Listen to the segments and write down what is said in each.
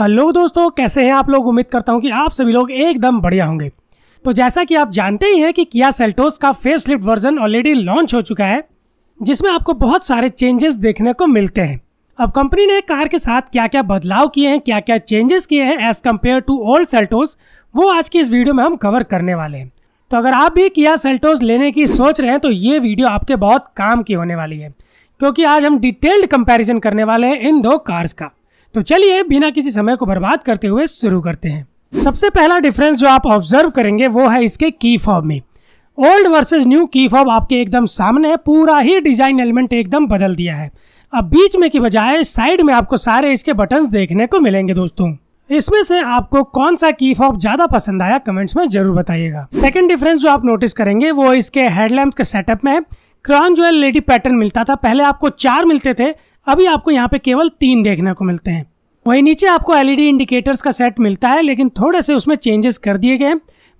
hello दोस्तों कैसे हैं आप लोग उम्मीद करता हूं कि आप सभी लोग एकदम बढ़िया होंगे तो जैसा कि आप जानते ही हैं कि किया सेल्टोस का facelift version already launch हो चुका है जिसमें आपको बहुत सारे चेंजेस देखने को मिलते हैं अब कंपनी ने कार के साथ क्या क्या बदलाव किए हैं क्या क्या चेंजेस किए हैं as compare to old Seltos वो आज की इस वीडियो में हम कवर करने वाले हैं तो अगर आप भी किया सेल्टोस लेने की सोच रहे हैं तो ये वीडियो आपके बहुत काम की होने वाली है क्योंकि आज हम डिटेल्ड कंपैरिजन करने वाले हैं इन दो कार्स का तो चलिए बिना किसी समय को बर्बाद करते हुए शुरू करते हैं सबसे पहला डिफरेंस जो आप ऑब्जर्व करेंगे वो है इसके की फॉर्म में ओल्ड वर्सेज न्यू की फॉर्म आपके एकदम सामने है पूरा ही डिजाइन एलिमेंट एकदम बदल दिया है अब बीच में की बजाय साइड में आपको सारे इसके बटन देखने को मिलेंगे दोस्तों इसमें से आपको कौन सा की फॉर्म ज्यादा पसंद आया कमेंट्स में जरूर बताइएगा सेकंड डिफरेंस जो आप नोटिस करेंगे वो इसके हेडलैम्प के सेटअप में है क्रॉन जो है लेडी पैटर्न मिलता था पहले आपको चार मिलते थे अभी आपको यहाँ पे केवल तीन देखने को मिलते हैं वहीं नीचे आपको एलईडी इंडिकेटर्स e का सेट मिलता है लेकिन थोड़े से उसमें चेंजेस कर दिए गए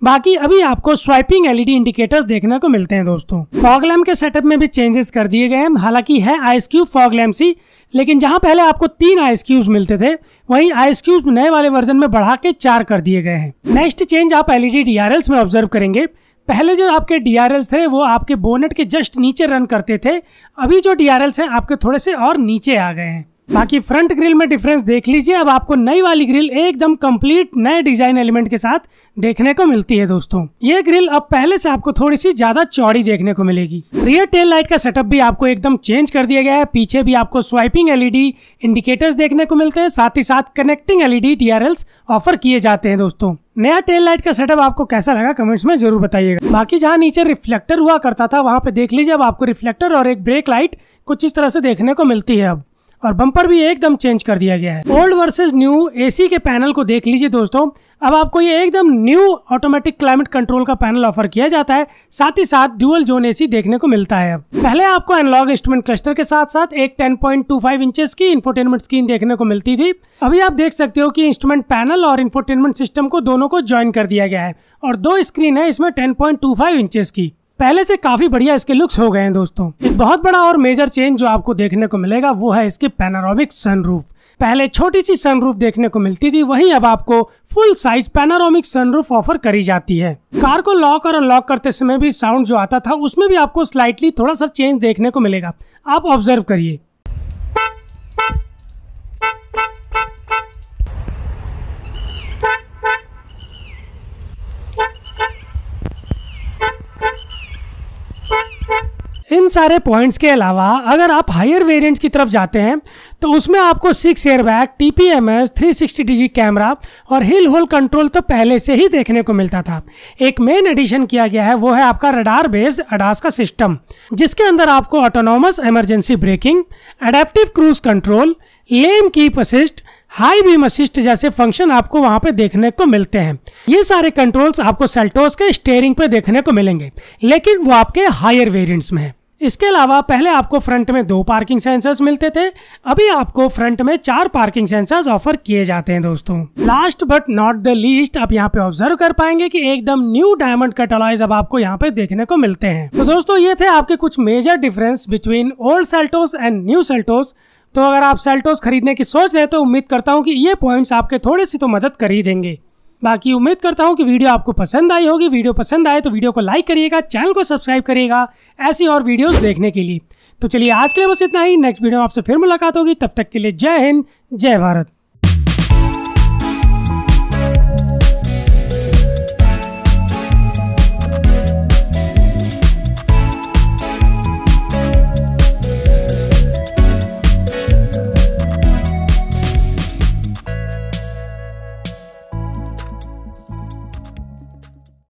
बाकी अभी आपको स्वाइपिंग एलईडी इंडिकेटर्स देखने को मिलते हैं दोस्तों फॉग लैम के सेटअप में भी चेंजेस कर दिए गए हैं हालांकि है आइस क्यूब फॉग लैम सी लेकिन जहां पहले आपको तीन आइस क्यूब्स मिलते थे वहीं आइस क्यूब नए वाले वर्जन में बढ़ा के चार कर दिए गए हैं नेक्स्ट चेंज आप एलईडी डी e में ऑब्जर्व करेंगे पहले जो आपके डी थे वो आपके बोनेट के जस्ट नीचे रन करते थे अभी जो डी हैं आपके थोड़े से और नीचे आ गए हैं बाकी फ्रंट ग्रिल में डिफरेंस देख लीजिए अब आपको नई वाली ग्रिल एकदम कंप्लीट नए डिजाइन एलिमेंट के साथ देखने को मिलती है दोस्तों ये ग्रिल अब पहले से आपको थोड़ी सी ज्यादा चौड़ी देखने को मिलेगी रियर टेल लाइट का सेटअप भी आपको एकदम चेंज कर दिया गया है पीछे भी आपको स्वाइपिंग एलईडी इंडिकेटर्स देखने को मिलते हैं साथ ही साथ कनेक्टिंग एलईडी टीआरएल्स ऑफर किए जाते हैं दोस्तों नया टेल लाइट का सेटअप आपको कैसा लगा कमेंट्स में जरूर बताइएगा बाकी जहाँ नीचे रिफ्लेक्टर हुआ करता था वहाँ पे देख लीजिए अब आपको रिफ्लेक्टर और एक ब्रेक लाइट कुछ इस तरह से देखने को मिलती है अब और बम्पर भी एकदम चेंज कर दिया गया है ओल्ड वर्सेज न्यू एसी के पैनल को देख लीजिए दोस्तों अब आपको ये एकदम न्यू ऑटोमेटिक क्लाइमेट कंट्रोल का पैनल ऑफर किया जाता है साथ ही साथ ड्यूअल जोन एसी देखने को मिलता है पहले आपको एनलॉग इंस्ट्रूमेंट क्लस्टर के साथ साथ एक 10.25 इंचेस की इन्फोटेनमेंट स्क्रीन देखने को मिलती थी अभी आप देख सकते हो कि इंस्ट्रूमेंट पैनल और इन्फोटेनमेंट सिस्टम को दोनों को ज्वाइन कर दिया गया है और दो स्क्रीन है इसमें 10.25 इंचेस की पहले से काफी बढ़िया इसके लुक्स हो गए हैं दोस्तों एक बहुत बड़ा और मेजर चेंज जो आपको देखने को मिलेगा वो है इसके पैनारोमिक सनरूफ पहले छोटी सी सनरूफ देखने को मिलती थी वहीं अब आपको full size panoramic sunroof offer करी जाती है कार को लॉक और अनलॉक करते समय भी साउंड जो आता था उसमें भी आपको स्लाइटली थोड़ा सा चेंज देखने को मिलेगा आप ऑब्जर्व करिए इन सारे पॉइंट्स के अलावा अगर आप हायर वेरिएंट्स की तरफ जाते हैं तो उसमें आपको six airbag T P M S three sixty degree camera और हिल होल कंट्रोल तो पहले से ही देखने को मिलता था एक मेन एडिशन किया गया है वो है आपका रडार बेस्ड अडास का सिस्टम जिसके अंदर आपको autonomous emergency braking adaptive cruise control lane keep assist high beam assist जैसे फंक्शन आपको वहां पे देखने को मिलते हैं ये सारे कंट्रोल्स आपको सेल्टोस के स्टेयरिंग पे देखने को मिलेंगे लेकिन वो आपके हायर वेरिएंट्स में है इसके अलावा पहले आपको फ्रंट में दो पार्किंग सेंसर्स मिलते थे अभी आपको फ्रंट में चार पार्किंग सेंसर्स ऑफर किए जाते हैं दोस्तों last but not the least आप यहाँ पे ऑब्जर्व कर पाएंगे कि एकदम न्यू डायमंड कट अलॉयज अब आपको यहाँ पे देखने को मिलते हैं तो दोस्तों ये थे आपके कुछ major difference between old Seltos and new Seltos तो अगर आप सेल्टोस खरीदने की सोच रहे तो उम्मीद करता हूँ कि ये पॉइंट्स आपके थोड़ी सी तो मदद कर ही देंगे बाकी उम्मीद करता हूँ कि वीडियो आपको पसंद आई होगी वीडियो पसंद आए तो वीडियो को लाइक करिएगा चैनल को सब्सक्राइब करिएगा ऐसी और वीडियोस देखने के लिए तो चलिए आज के लिए बस इतना ही नेक्स्ट वीडियो में आपसे फिर मुलाकात होगी तब तक के लिए जय हिंद जय भारत